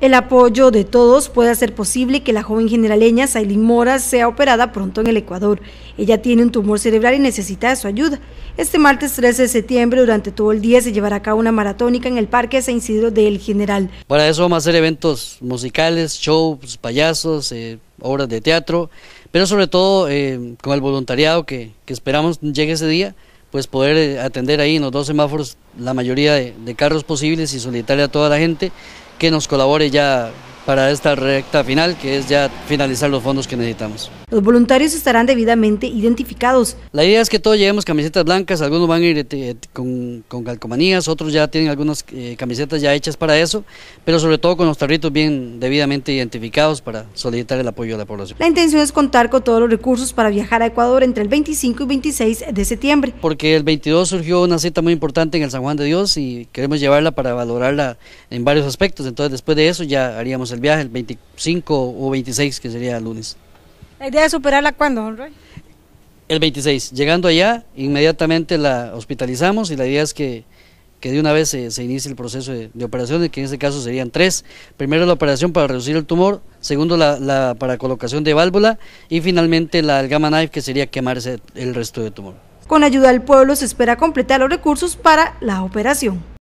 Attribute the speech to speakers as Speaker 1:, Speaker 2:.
Speaker 1: El apoyo de todos puede hacer posible que la joven generaleña Sailin Mora sea operada pronto en el Ecuador. Ella tiene un tumor cerebral y necesita de su ayuda. Este martes 13 de septiembre, durante todo el día, se llevará a cabo una maratónica en el Parque San Isidro del General.
Speaker 2: Para eso vamos a hacer eventos musicales, shows, payasos, eh, obras de teatro, pero sobre todo eh, con el voluntariado que, esperamos llegue ese día, pues poder eh, atender ahí en los dos semáforos la mayoría de, carros posibles y solicitarle a toda la gente que nos colabore ya para esta recta final, que es ya finalizar los fondos que necesitamos.
Speaker 1: Los voluntarios estarán debidamente identificados.
Speaker 2: La idea es que todos llevemos camisetas blancas, algunos van a ir eh, eh, con, con, calcomanías, otros ya tienen algunas eh, camisetas ya hechas para eso, pero sobre todo con los tarritos bien debidamente identificados para solicitar el apoyo de la población.
Speaker 1: La intención es contar con todos los recursos para viajar a Ecuador entre el 25 y 26 de septiembre.
Speaker 2: Porque el 22 surgió una cita muy importante en el San Juan de Dios y queremos llevarla para valorarla en varios aspectos, entonces después de eso ya haríamos el viaje el 25 o 26, que sería lunes.
Speaker 1: ¿La idea es superarla cuándo, Roy?
Speaker 2: El 26. Llegando allá, inmediatamente la hospitalizamos y la idea es que, de una vez se, inicie el proceso de, de, operaciones, que en este caso serían tres. Primero la operación para reducir el tumor, segundo la, para colocación de válvula y finalmente la el gamma knife, que sería quemarse el resto del tumor.
Speaker 1: Con ayuda del pueblo se espera completar los recursos para la operación.